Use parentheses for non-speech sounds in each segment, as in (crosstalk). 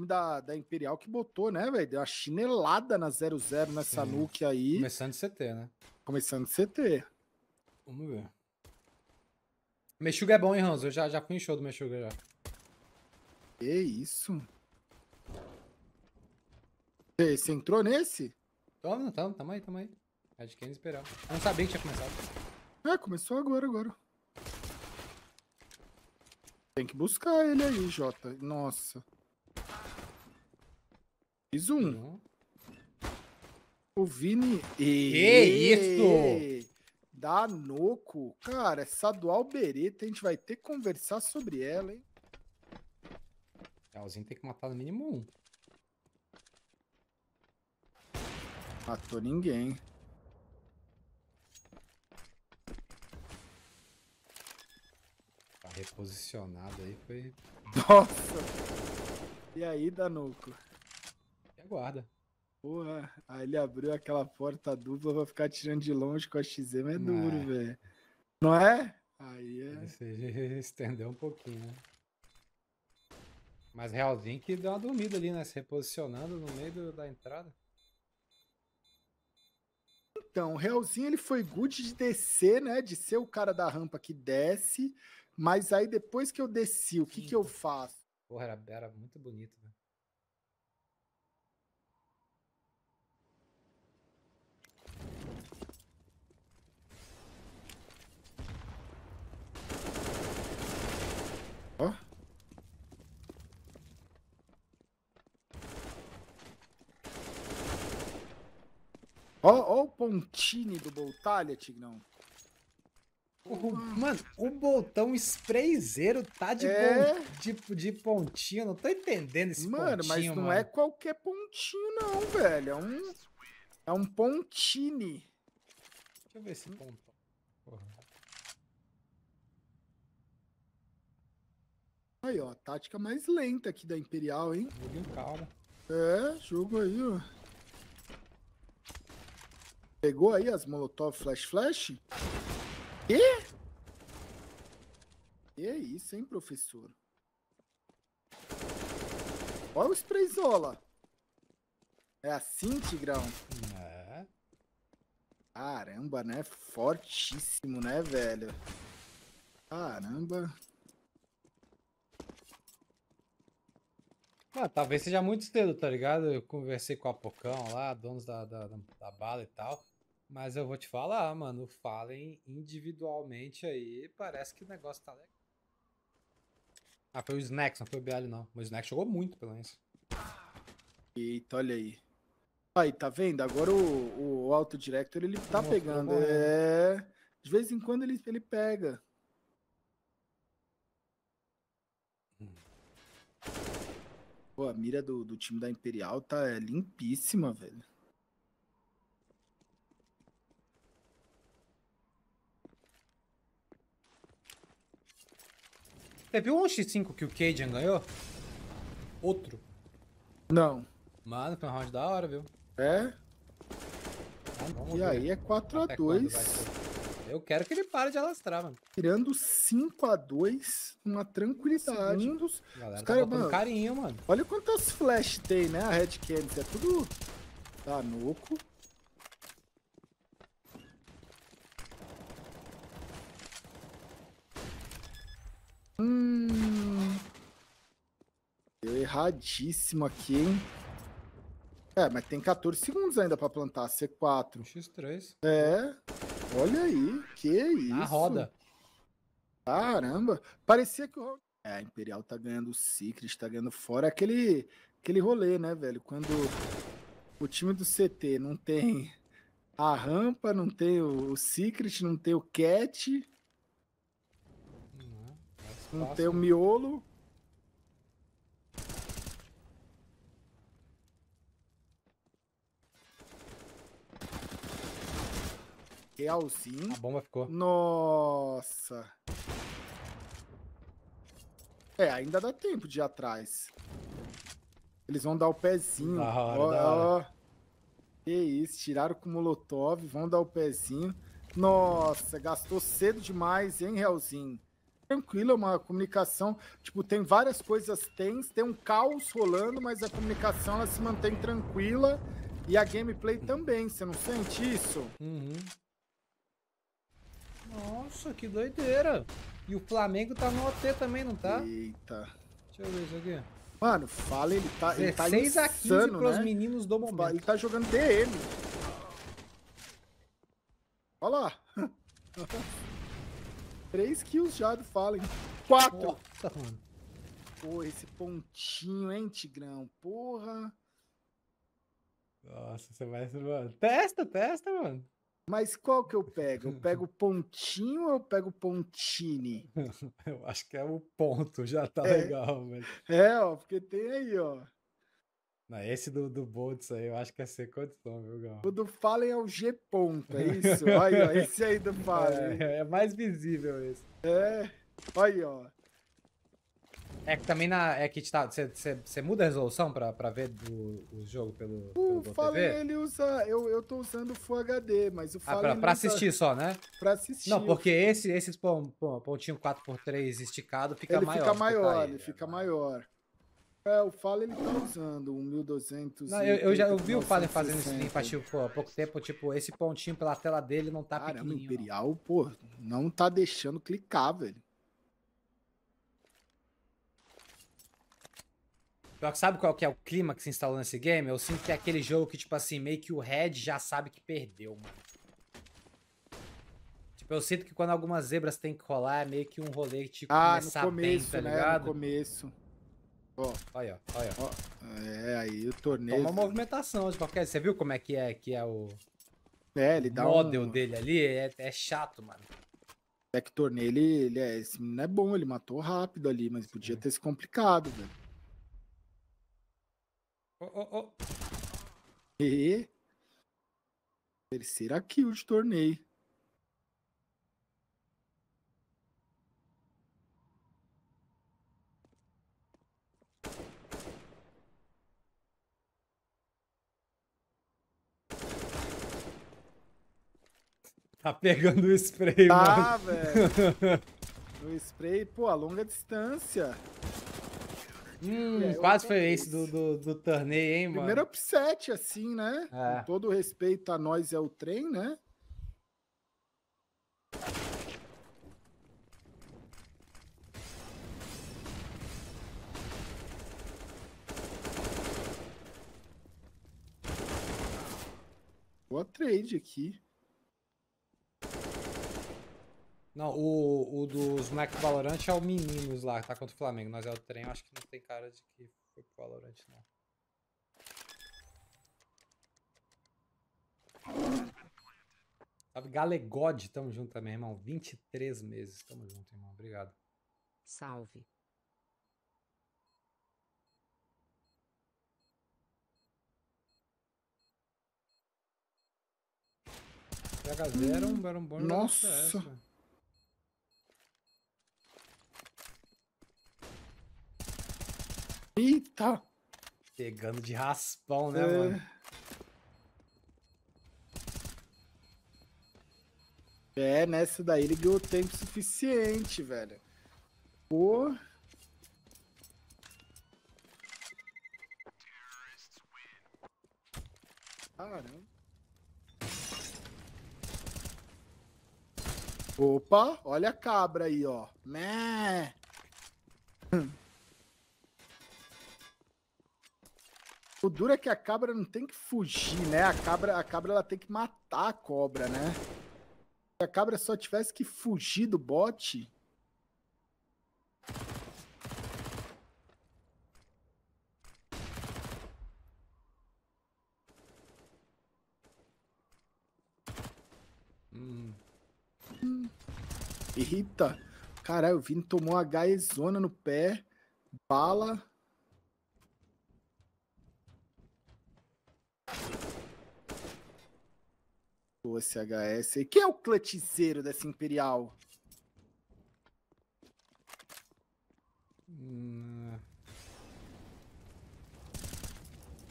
time da, da Imperial que botou, né, velho? Deu uma chinelada na 0-0 nessa Sim. nuke aí. Começando CT, né? Começando CT. Vamos ver. Mexuga é bom, hein, Hans? Eu já, já fui em show do Mexuga já. Que isso? Você, você entrou nesse? Tamo, tamo, tamo aí, tamo aí. Acho é que quem esperava. Eu não sabia que tinha começado. É, começou agora, agora. Tem que buscar ele aí, Jota. Nossa. Fiz um. O Vini. E... Que isso! Da Noco. Cara, essa dual bereta, a gente vai ter que conversar sobre ela, hein? Alzinho tem que matar no mínimo um. Matou ninguém. Tá reposicionado aí, foi. Nossa! E aí, Danuco? guarda. Porra, aí ele abriu aquela porta dupla pra ficar tirando de longe com a XM é duro, é. velho. Não é? Aí é. Você (laughs) estendeu um pouquinho, né? Mas Realzinho que deu uma dormida ali, né? Se reposicionando no meio da entrada. Então, o Realzinho ele foi good de descer, né? De ser o cara da rampa que desce. Mas aí depois que eu desci, o que, que eu faço? Porra, era, era muito bonito, velho. Né? Ó, o pontine do Boltalha, Tigrão. O, mano, o botão sprayzeiro tá de, é... de, de pontinho. Não tô entendendo esse mano, pontinho, mas não é mano. é qualquer pontinho, não, velho. É um, é um pontine Deixa eu ver esse ponto. Porra. Aí, ó. Tática mais lenta aqui da Imperial, hein? Joguinho calma. É, jogo aí, ó. Pegou aí as Molotov Flash Flash? E? E é isso, hein, professor? Olha o sprayzola. É assim, Tigrão? É. Caramba, né? Fortíssimo, né, velho? Caramba. Ah, talvez seja muito cedo, tá ligado? Eu conversei com a Pocão lá, donos da, da, da bala e tal. Mas eu vou te falar, mano, falem individualmente aí, parece que o negócio tá legal. Ah, foi o Snacks, não foi o Bialy, não. Mas o Snacks jogou muito, pelo menos. Eita, olha aí. Aí, tá vendo? Agora o, o Auto Director, ele tá Nossa, pegando. Né? É... De vez em quando ele, ele pega. Hum. Pô, a mira do, do time da Imperial tá é, limpíssima, velho. Você viu o 1x5 que o Cajun ganhou? Outro. Não. Mano, foi um round da hora, viu? É? Vamos ah, e aí é 4x2. Eu quero que ele pare de alastrar, mano. Tirando 5x2, uma tranquilidade. Segundos. Galera, Os tá cara, mano, carinho, mano. Olha quantas flash tem, né? A Red Candy. É tudo... Tá louco. Hum... Deu erradíssimo aqui, hein? É, mas tem 14 segundos ainda pra plantar C4. X3. É. Olha aí, que isso. Na roda. Caramba. Parecia que o... É, a Imperial tá ganhando o Secret, tá ganhando fora. Aquele, aquele rolê, né, velho? Quando o time do CT não tem a rampa, não tem o, o Secret, não tem o Cat não tem o miolo. Realzinho. A bomba ficou. Nossa. É, ainda dá tempo de ir atrás. Eles vão dar o pezinho. Da hora, ó, Que isso, tiraram com o Molotov, vão dar o pezinho. Nossa, gastou cedo demais, hein, Realzinho? tranquila, uma comunicação, tipo, tem várias coisas tens, tem um caos rolando, mas a comunicação ela se mantém tranquila e a gameplay hum. também, você não sente isso? Uhum. Nossa, que doideira! E o Flamengo tá no OT também, não tá? Eita. Deixa eu ver isso aqui. Mano, fala, ele tá, ele tá insano, a 15 pros né? meninos do tipo, momento. Ele tá jogando DM. Olha lá. (laughs) 3 kills já do Fallen. 4! Nossa, mano. Porra, esse pontinho, hein, Tigrão? Porra! Nossa, você vai. Mano. Testa, testa, mano. Mas qual que eu pego? Eu pego o (laughs) pontinho ou eu pego o pontine? eu acho que é o ponto, já tá é. legal, velho. É, ó, porque tem aí, ó. Não, esse do, do Boltz aí eu acho que é ser condição, viu, Gão? O do Fallen é o G ponto, é (laughs) isso? Olha, ó, esse aí do Fallen. É, é, mais visível esse. É, olha, ó. É que também na. É que tá, você muda a resolução pra, pra ver do, o jogo pelo. O pelo Fallen TV? ele usa. Eu, eu tô usando Full HD, mas o Fallen. Ah, pra, pra usa, assistir só, né? Pra assistir. Não, porque esse, esse pontinho 4x3 esticado fica ele maior. Fica maior, tá aí, ele é, fica maior. É, o Fallen ele tá usando um 1200. Não, eu, eu já eu vi o Fallen fazendo isso limpa, tipo, há pouco tempo, tipo, esse pontinho pela tela dele não tá Caramba, pequenininho. Imperial, pô, não tá deixando clicar, velho. Pior que sabe qual que é o clima que se instalou nesse game? Eu sinto que é aquele jogo que, tipo assim, meio que o Red já sabe que perdeu, mano. Tipo, eu sinto que quando algumas zebras tem que rolar, é meio que um rolê que tipo, ah, começa no começo, bem, tá né? ligado? no começo. Ó. Aí, ó. Aí, ó. ó. É, aí o torneio. Toma uma movimentação de qualquer. Você viu como é que é que é o. É, ele dá o model um... dele ali é, é chato, mano. É que o torneio ele, ele é, esse menino é bom, ele matou rápido ali, mas podia ter se complicado, velho. Ô, ô, ô. E terceira kill de torneio. Tá pegando o spray, tá, mano. velho. o spray, pô, a longa distância. Hum, é, quase foi esse do, do, do, torneio, hein, mano? Primeiro upset, assim, né? É. Com todo respeito a nós é o trem, né? Boa trade aqui. Não, o, o dos Mac Valorant é o Meninos lá, que tá contra o Flamengo. Nós é o trem, acho que não tem cara de que foi pro Valorant, não. Salve Galegode, tamo junto também, irmão. 23 meses, tamo junto, irmão. Obrigado. Salve. PH0 um Baron Born. Nossa! Eita! Pegando de raspão, né, é... mano? É, nessa daí ele ganhou tempo suficiente, velho. Pô. Caramba. Opa, olha a cabra aí, ó. Mé. (laughs) O duro é que a cabra não tem que fugir, né? A cabra, a cabra ela tem que matar a cobra, né? Se a cabra só tivesse que fugir do bote. Hum. Eita! Caralho, o Vini tomou uma gaezona no pé, bala. fosse HS. Quem é o clutchzeiro dessa Imperial? Hum.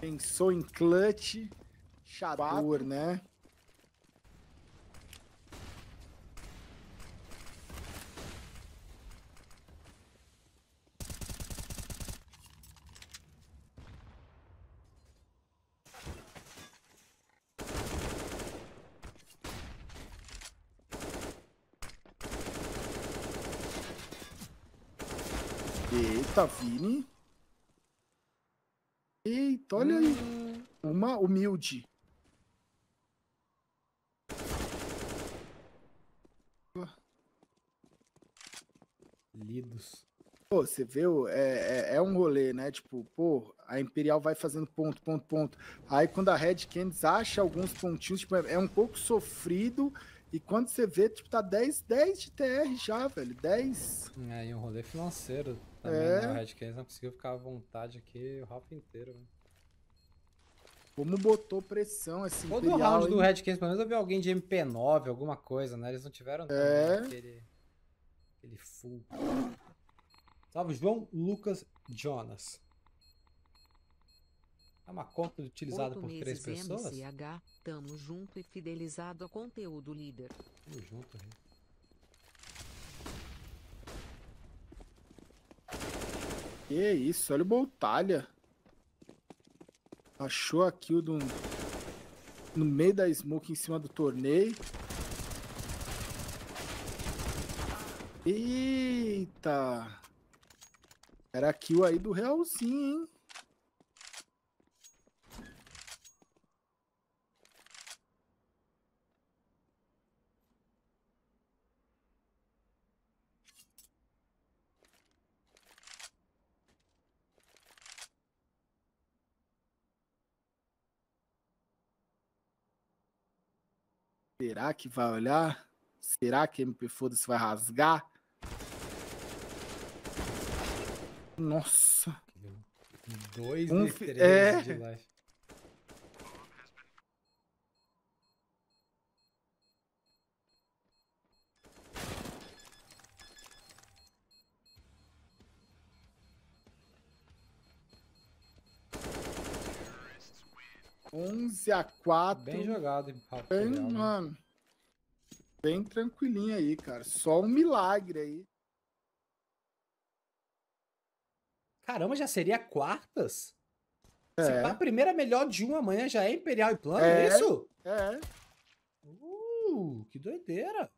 Pensou em clutch, chador, né? Eita, Vini. Eita, olha aí. Hum. Uma humilde. Lidos. Pô, você viu? É, é, é, um rolê, né? Tipo, pô, a Imperial vai fazendo ponto, ponto, ponto. Aí quando a Red Canids acha alguns pontinhos, tipo, é um pouco sofrido. E quando você vê, tipo, tá 10, 10 de TR já, velho. 10. É, e um rolê financeiro também, é. Né, o Redkins não conseguiu ficar à vontade aqui o round inteiro, né? Como botou pressão esse Todo Imperial, round ele... do Redkins, pelo menos eu vi alguém de MP9, alguma coisa, né? Eles não tiveram né? é. Nada, aquele, aquele full. Salve, João Lucas Jonas. É uma conta utilizada por três pessoas? tamo junto e fidelizado ao conteúdo líder. Tamo junto, gente. Que isso, olha o Boltalha. Achou a kill do... no meio da smoke em cima do torneio. Eita! Era a kill aí do realzinho, hein? Será que vai olhar? Será que MP Foda-se vai rasgar? Nossa. Dois um, é... de life. CA4. Bem jogado, hein, Bem, né? mano. Bem tranquilinho aí, cara. Só um milagre aí. Caramba, já seria quartas? É. Se a primeira melhor de um amanhã já é Imperial e Plano, é, é isso? É. Uh, que doideira.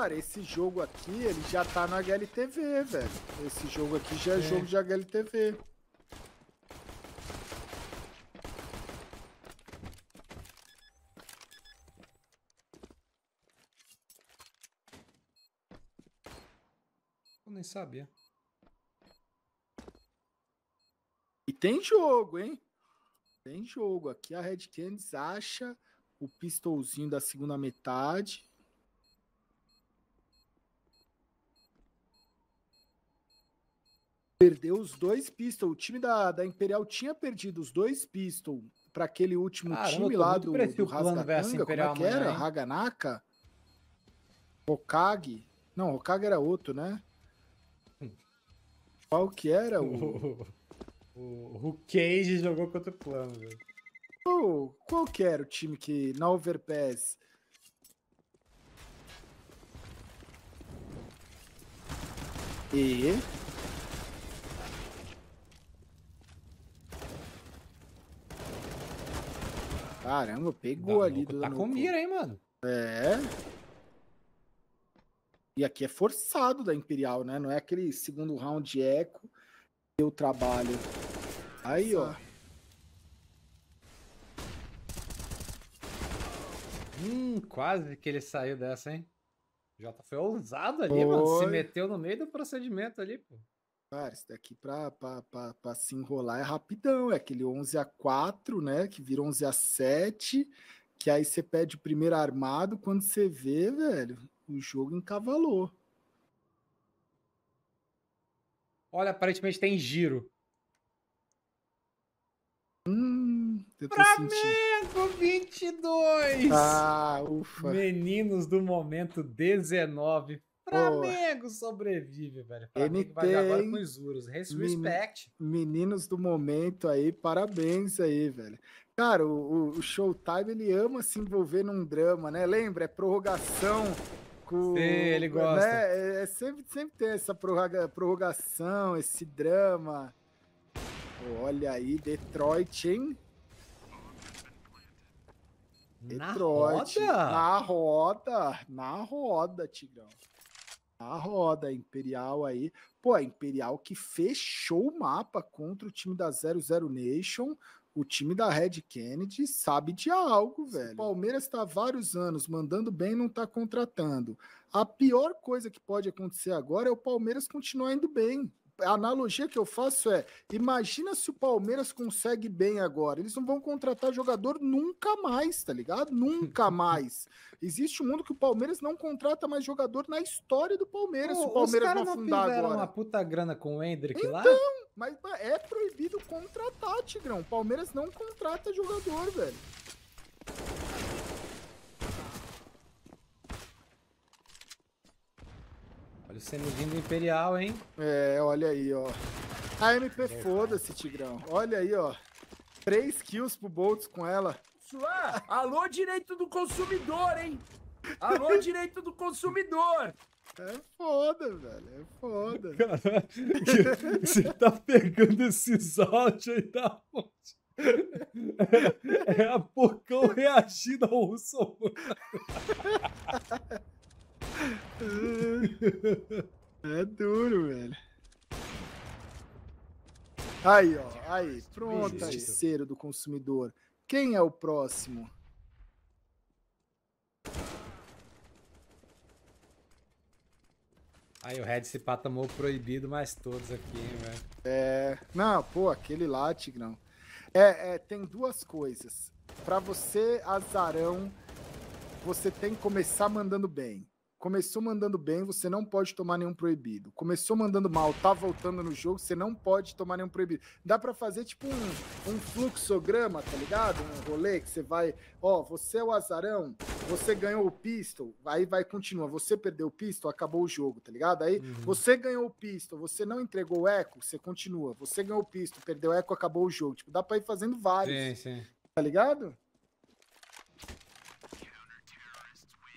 Cara, esse jogo aqui, ele já tá no HLTV, velho. Esse jogo aqui já é, é. jogo de HLTV. Eu nem sabia. E tem jogo, hein? Tem jogo. Aqui a Red Candies acha o pistolzinho da segunda metade. Perdeu os dois Pistol. O time da, da Imperial tinha perdido os dois Pistol para aquele último Caramba, time lá do, do Rasgatanga, como é que era? Amanhã, Haganaka? Okage? Não, Okage era outro, né? Qual que era o... (laughs) O, o Cage jogou contra o plano, velho. Oh, qual que era o time que na Overpass... E Caramba, pegou ali do. Tá com mira, hein, mano? É. E aqui é forçado da Imperial, né? Não é aquele segundo round de eco. Eu trabalho. Aí, Nossa. ó. Hum, quase que ele saiu dessa, hein? Jota foi ousado ali, mano. Se meteu no meio do procedimento ali, pô. Cara, isso daqui pra, pra, pra, pra se enrolar é rapidão. É aquele 11 a 4 né? Que vira 11 a 7 Que aí você pede o primeiro armado. Quando você vê, velho, o jogo encavalou. Olha, aparentemente tem giro. Hum, eu tô Flamengo sentindo. 22! Ah, ufa. Meninos do momento 19 Flamengo Pô. sobrevive, velho. Flamengo vai agora com os juros. Respect. Meninos do momento aí, parabéns aí, velho. Cara, o, o, Showtime, ele ama se envolver num drama, né? Lembra? É prorrogação com... Sim, ele né? gosta. Né? É, sempre, sempre tem essa prorrogação, esse drama. Pô, olha aí, Detroit, hein? Na Detroit, roda? Na roda, na roda, Tigrão a roda, a Imperial aí. Pô, a Imperial que fechou o mapa contra o time da 00 Nation. O time da Red Kennedy sabe de algo, velho. O Palmeiras está há vários anos mandando bem não está contratando. A pior coisa que pode acontecer agora é o Palmeiras continuar indo bem a analogia que eu faço é: imagina se o Palmeiras consegue bem agora. Eles não vão contratar jogador nunca mais, tá ligado? Nunca (laughs) mais. Existe um mundo que o Palmeiras não contrata mais jogador na história do Palmeiras. Pô, se o Palmeiras não afundar não agora. uma puta grana com o Hendrick então, lá? Mas é proibido contratar, Tigrão. O Palmeiras não contrata jogador, velho. Olha o semezinho do Imperial, hein? É, olha aí, ó. A MP foda-se, Tigrão. Olha aí, ó. Três kills pro Boltz com ela. Alô, direito do consumidor, hein? Alô, (laughs) direito do consumidor! É foda, velho. É foda. (laughs) Caralho, você tá pegando esses áudios aí da ponte. É, é a Pocão reagindo ao Russo. (laughs) É duro, velho. Aí, ó. Aí, pronto, justiceiro do consumidor. Quem é o próximo? Aí o Red se patamou proibido, mas todos aqui, hein, velho. É. Não, pô, aquele lá, Tigrão. É, é, tem duas coisas. Para você, azarão, você tem que começar mandando bem. Começou mandando bem, você não pode tomar nenhum proibido. Começou mandando mal, tá voltando no jogo, você não pode tomar nenhum proibido. Dá para fazer tipo um, um fluxograma, tá ligado? Um rolê que você vai, ó, você é o azarão, você ganhou o pistol, aí vai continua. Você perdeu o pistol, acabou o jogo, tá ligado? Aí uhum. você ganhou o pistol, você não entregou o eco, você continua. Você ganhou o pistol, perdeu o eco, acabou o jogo. Tipo, dá para ir fazendo vários. Sim, sim. Tá ligado?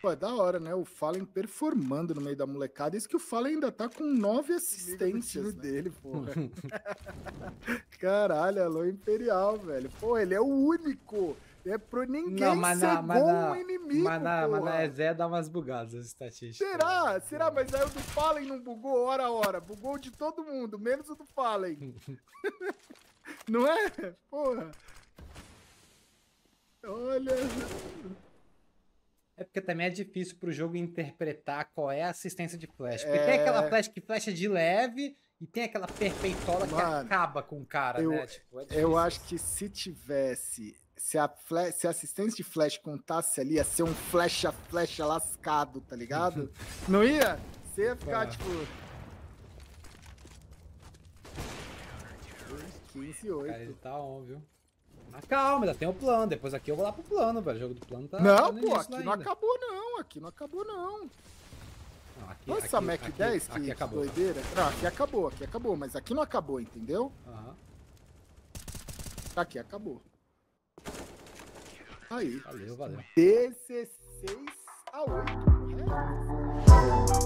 Pô, é da hora, né? O Fallen performando no meio da molecada. Isso que o Fallen ainda tá com nove assistências né? dele, porra. (laughs) Caralho, alô Imperial, velho. Pô, ele é o único. É pro ninguém não, mas ser na, mas na, inimigo, mas na, mas na EZ é dá umas bugadas as estatísticas. Será? Né? Será? Mas aí o do Fallen não bugou hora a hora. Bugou de todo mundo, menos o do Fallen. (laughs) não é? Porra. Olha... É porque também é difícil pro jogo interpretar qual é a assistência de flash. Porque é... tem aquela é. flash que flecha de leve e tem aquela perfeitola Mano, que acaba com o cara, eu, né? Tipo, é eu acho que se tivesse. Se a, flash, se a assistência de flash contasse ali, ia ser um flecha flecha lascado, tá ligado? (laughs) Não ia? Você ia ficar, é. tipo. 15 e 8. Cara, ele tá on, viu? na calma, ainda tem o plano. Depois aqui eu vou lá pro plano, velho. O jogo do plano tá. Não, pô, aqui não acabou não. Aqui não acabou não. não aqui, Nossa, aqui, Mac aqui, 10, que, acabou, doideira. Não, aqui acabou, aqui acabou, mas aqui não acabou, entendeu? Aham. Uhum. Aqui acabou. Aí. Valeu, valeu. 16 a 8, correto?